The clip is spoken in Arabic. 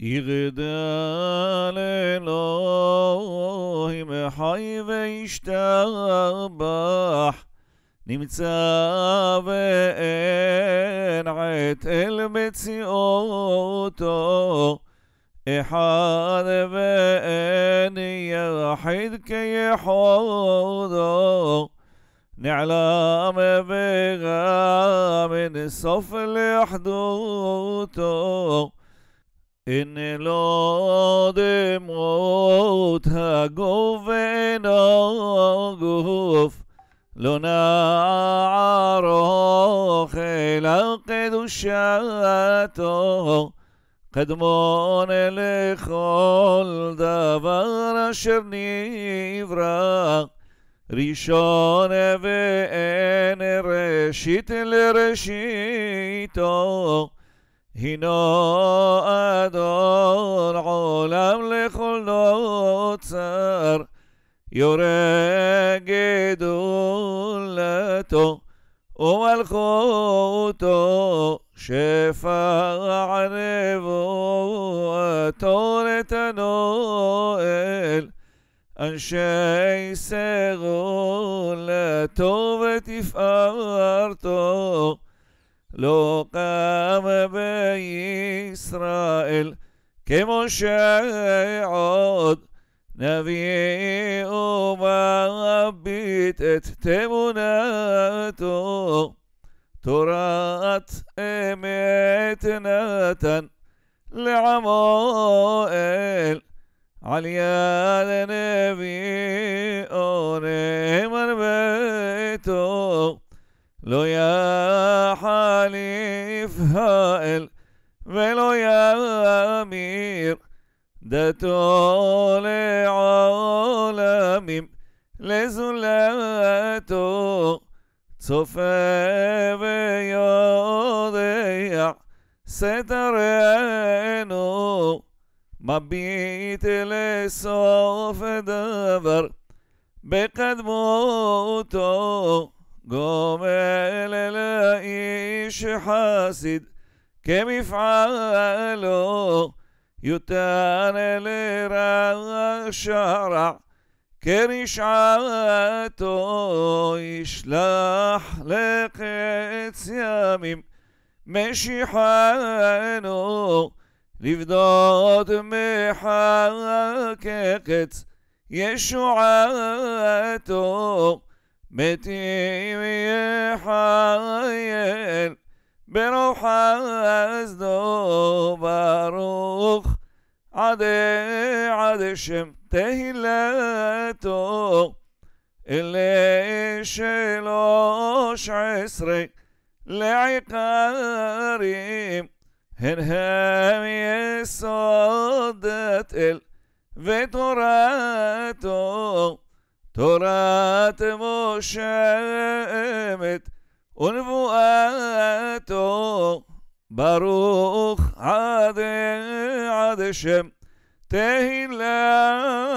יגדל אלוהים חי וישתבח, נמצא ואין עת אל מציאותו, אחד ואין יחיד כיחודו. נעלם וגם אין סוף לאחדותו. אין לו הגוף הגובן הגוף, לא נערוך אלא קדושתו, קדמון לכל דבר אשר נברא, ראשון ואין ראשית לראשיתו. הינו אדון עולם לכל נוצר, יורה גדולתו ומלכותו, שפע נבואתו לתנועל, אנשי סגולתו ותפארתו. لو قام بي إسرائيل كما شاعد نبي وما بيتت تمناتو ترات اميتناتن لعمائل عليا النبي اوني من بيتو لو يا יבהל ולא יאמיר דתו לעולמים לזולתו צופה ויודע סתרנו מביט לסוף דבר בקדמותו גומל مش حاسد كم يفعله يتان لرا الشرع كان يشعاته يشلح لقيت يميم ماشي حانو لفضات محققت يشعاته متي حيل بروح أزدو باروخ عدي عدي شمته لاتو اللي شلوش عسري هن هنهام يسودت ال ותורתו توراتو تورات אמת والفؤاد باروخ عاد عاد شم تهلا